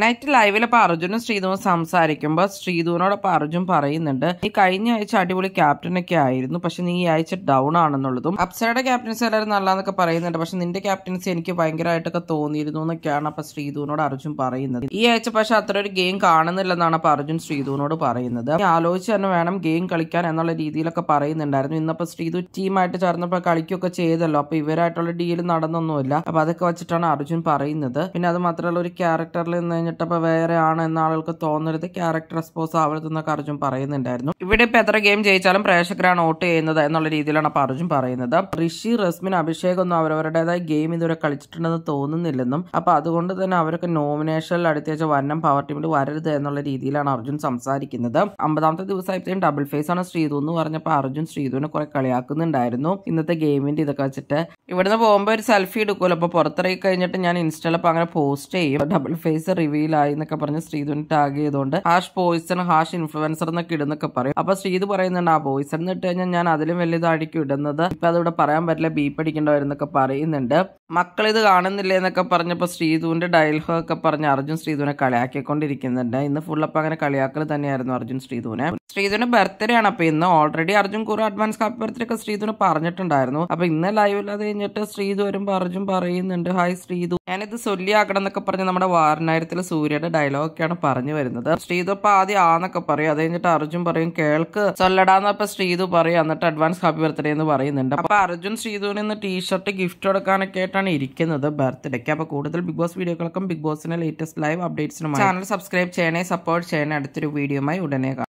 night ലൈവിലപ്പോൾ അർജുനും ശ്രീധുവും സംസാരിക്കുമ്പോൾ ശ്രീധുവിനോടൊപ്പം അർജുൻ പറയുന്നുണ്ട് ഈ കഴിഞ്ഞ ആഴ്ച അടിപൊളി ക്യാപ്റ്റനൊക്കെ ആയിരുന്നു പക്ഷെ നീ ഈ ആഴ്ച ഡൗൺ ആണെന്നുള്ളതും അപ്സറയുടെ ക്യാപ്റ്റൻസി എല്ലാവരും നല്ലതെന്നൊക്കെ പറയുന്നുണ്ട് പക്ഷെ നിന്റെ ക്യാപ്റ്റൻസി എനിക്ക് ഭയങ്കരമായിട്ടൊക്കെ തോന്നിയിരുന്നു എന്നൊക്കെയാണ് അപ്പൊ ശ്രീധുവിനോട് അർജുൻ പറയുന്നത് ഈ ആഴ്ച പക്ഷെ അത്ര ഒരു ഗെയിം കാണുന്നില്ലെന്നാണ് അപ്പൊ അർജുൻ ശ്രീധുവിനോട് പറയുന്നത് ആലോചിച്ച് തന്നെ വേണം ഗെയിം കളിക്കാൻ എന്നുള്ള രീതിയിലൊക്കെ പറയുന്നുണ്ടായിരുന്നു ഇന്നിപ്പോ ശ്രീധു ടീമായിട്ട് ചേർന്നപ്പോൾ കളിക്കുകയൊക്കെ ചെയ്തല്ലോ അപ്പൊ ഇവരായിട്ടുള്ള ഡീൽ നടന്നൊന്നുമില്ല അപ്പൊ അതൊക്കെ വെച്ചിട്ടാണ് അർജുൻ പറയുന്നത് പിന്നെ അത് മാത്രമല്ല ഒരു ക്യാരക്ടറിൽ നിന്ന് പറഞ്ഞിട്ടപ്പോൾ വേറെ ആണ് എന്ന ആളുകൾക്ക് തോന്നരുത് ക്യാരക്ടർ എക്സ്പോസ് ആവരുതെന്നൊക്കെ അർജുൻ പറയുന്നുണ്ടായിരുന്നു ഇവിടെ ഇപ്പോൾ എത്ര ഗെയിം ജയിച്ചാലും പ്രേക്ഷകരാണ് വോട്ട് ചെയ്യുന്നത് എന്നുള്ള രീതിയിലാണ് അപ്പോൾ അർജുൻ പറയുന്നത് ഋഷി റസ്മിൻ അഭിഷേക് ഒന്നും അവരവരുടേതായ ഗെയിം ഇതുവരെ കളിച്ചിട്ടുണ്ടെന്ന് തോന്നുന്നില്ലെന്നും അപ്പോൾ അതുകൊണ്ട് തന്നെ അവരൊക്കെ നോമിനേഷനിൽ അടുത്തേച്ച വരണം പവർ ടീമിൽ വരരുത് എന്നുള്ള രീതിയിലാണ് അർജുൻ സംസാരിക്കുന്നത് അമ്പതാമത്തെ ദിവസമായപ്പോഴും ഡബിൾ ഫേസ് ആണ് ശ്രീതു എന്ന് പറഞ്ഞപ്പോൾ അർജുൻ ശ്രീതുവിനെ കുറെ കളിയാക്കുന്നുണ്ടായിരുന്നു ഇന്നത്തെ ഗെയിമിന്റെ ഇതൊക്കെ വെച്ചിട്ട് ഇവിടുന്ന് പോകുമ്പോൾ ഒരു സെൽഫി എടുക്കുമല്ലോ അപ്പോൾ പുറത്തിറങ്ങി കഴിഞ്ഞിട്ട് ഞാൻ ഇൻസ്റ്റയിൽ അങ്ങനെ പോസ്റ്റ് ചെയ്യും ഡബിൾ ഫേസ് റിവ്യൂ പിടിയിലായി എന്നൊക്കെ പറഞ്ഞ് ശ്രീധുവിന് ടാഗ് ചെയ്തുകൊണ്ട് ഹാഷ് പോയിസൺ ഹാഷ് ഇൻഫ്ലുവൻസർ എന്നൊക്കെ ഇടുന്നൊക്കെ പറയും അപ്പൊ ശ്രീധു പറയുന്നുണ്ട് ആ പോയിസൺ എന്ന് ഇട്ട് കഴിഞ്ഞാൽ ഞാൻ അതിലും വലിയതായിരിക്കും ഇടുന്നത് ഇപ്പൊ അതിവിടെ പറയാൻ പറ്റില്ല ബീപ്പടിക്കേണ്ടവരെന്നൊക്കെ പറയുന്നുണ്ട് മക്കളിത് കാണുന്നില്ല എന്നൊക്കെ പറഞ്ഞപ്പോൾ ശ്രീധുവിൻ്റെ ഡയലോഗ് ഒക്കെ പറഞ്ഞ് അർജുൻ ശ്രീധുവിനെ കളിയാക്കിക്കൊണ്ടിരിക്കുന്നുണ്ട് ഇന്ന് ഫുൾ അപ്പം അങ്ങനെ കളിയാക്കൽ തന്നെയായിരുന്നു അർജുൻ ശ്രീധുവിനെ ശ്രീധുവിൻ്റെ ബർത്ത്ഡേ ആണ് അപ്പോൾ ഇന്ന് ഓൾറെഡി അർജുൻ കുറു അഡ്വാൻസ് ഹാപ്പി ബർത്ത്ഡേ ഒക്കെ ശ്രീധുവിന് പറഞ്ഞിട്ടുണ്ടായിരുന്നു അപ്പോൾ ഇന്ന് ലൈവിൽ അത് കഴിഞ്ഞിട്ട് ശ്രീധു വരുമ്പോൾ അർജുൻ പറയുന്നുണ്ട് ഹായ് ശ്രീധു ഞാനിത് സൊല്ലിയാക്കണം എന്നൊക്കെ പറഞ്ഞ് നമ്മുടെ വാരനായിരത്തിലെ സൂര്യയുടെ ഡയലോഗൊക്കെയാണ് പറഞ്ഞു വരുന്നത് ശ്രീധു അപ്പോൾ ആദ്യം ആന്നൊക്കെ പറയും അത് കഴിഞ്ഞിട്ട് അർജുൻ പറയും കേൾക്ക് ചൊല്ലടാന്ന് അപ്പോൾ ശ്രീധു പറയും എന്നിട്ട് അഡ്വാൻസ് ഹാപ്പി ബർത്ത്ഡേ എന്ന് പറയുന്നുണ്ട് അപ്പോൾ അർജുൻ ശ്രീധുവിന് ഇന്ന് ടീഷർട്ട് ഗിഫ്റ്റ് കൊടുക്കാനൊക്കെ ആയിട്ട് ആയിട്ടാണ് ഇരിക്കുന്നത് ബർത്ത്ഡേക്ക് അപ്പോൾ കൂടുതൽ ബിഗ് ബോസ് വീഡിയോകൾക്കും ബിഗ് ബോസിൻ്റെ ലേറ്റസ്റ്റ് ലൈവ് അപ്ഡേറ്റ്സിനും ചാനൽ സബ്സ്ക്രൈബ് ചെയ്യണേ സപ്പോർട്ട് ചെയ്യണേ അടുത്തൊരു വീഡിയോമായി ഉടനെ